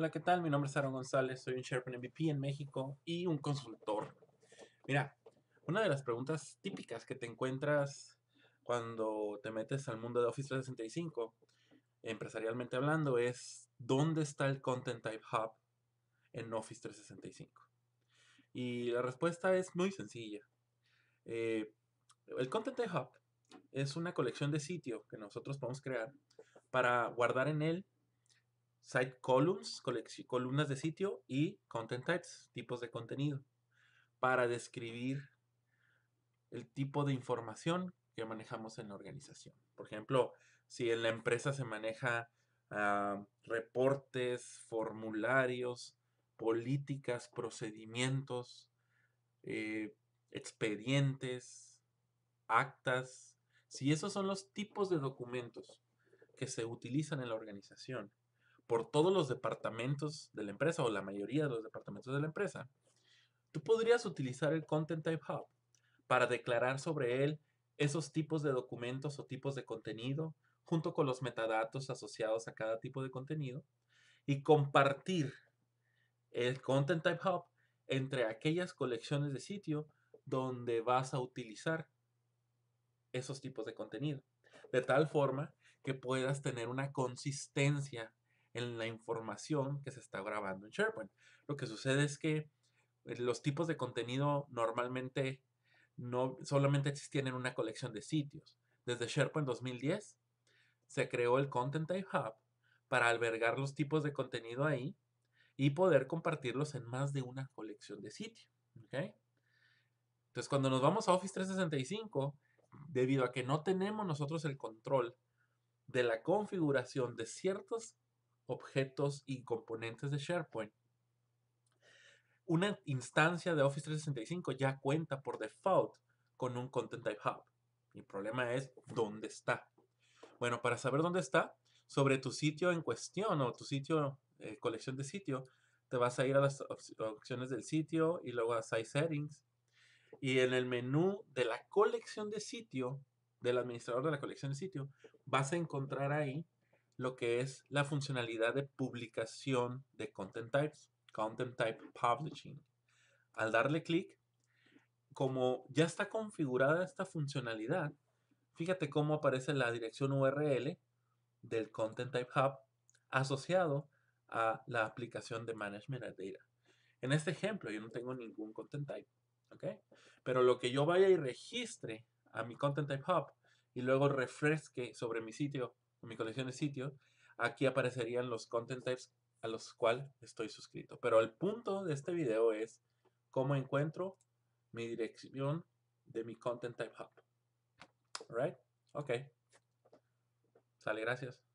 Hola, ¿qué tal? Mi nombre es Aaron González, soy un SharePoint MVP en México y un consultor. Mira, una de las preguntas típicas que te encuentras cuando te metes al mundo de Office 365, empresarialmente hablando, es ¿dónde está el Content Type Hub en Office 365? Y la respuesta es muy sencilla. Eh, el Content Type Hub es una colección de sitio que nosotros podemos crear para guardar en él site columns, columnas de sitio y content types, tipos de contenido, para describir el tipo de información que manejamos en la organización. Por ejemplo, si en la empresa se maneja ah, reportes, formularios, políticas, procedimientos, eh, expedientes, actas, si esos son los tipos de documentos que se utilizan en la organización, por todos los departamentos de la empresa o la mayoría de los departamentos de la empresa, tú podrías utilizar el Content Type Hub para declarar sobre él esos tipos de documentos o tipos de contenido junto con los metadatos asociados a cada tipo de contenido y compartir el Content Type Hub entre aquellas colecciones de sitio donde vas a utilizar esos tipos de contenido. De tal forma que puedas tener una consistencia en la información que se está grabando en SharePoint. Lo que sucede es que eh, los tipos de contenido normalmente no solamente existían en una colección de sitios. Desde SharePoint 2010 se creó el Content Type Hub para albergar los tipos de contenido ahí y poder compartirlos en más de una colección de sitio. ¿okay? Entonces, cuando nos vamos a Office 365, debido a que no tenemos nosotros el control de la configuración de ciertos objetos y componentes de SharePoint. Una instancia de Office 365 ya cuenta por default con un Content Type Hub. Mi problema es dónde está. Bueno, para saber dónde está, sobre tu sitio en cuestión o tu sitio, eh, colección de sitio, te vas a ir a las opciones del sitio y luego a Site Settings. Y en el menú de la colección de sitio, del administrador de la colección de sitio, vas a encontrar ahí lo que es la funcionalidad de publicación de Content Types, Content Type Publishing. Al darle clic, como ya está configurada esta funcionalidad, fíjate cómo aparece la dirección URL del Content Type Hub asociado a la aplicación de Management Data. En este ejemplo yo no tengo ningún Content Type, ¿ok? Pero lo que yo vaya y registre a mi Content Type Hub y luego refresque sobre mi sitio mi colección de sitio, aquí aparecerían los content types a los cuales estoy suscrito. Pero el punto de este video es cómo encuentro mi dirección de mi content type hub. right? Ok. Sale, gracias.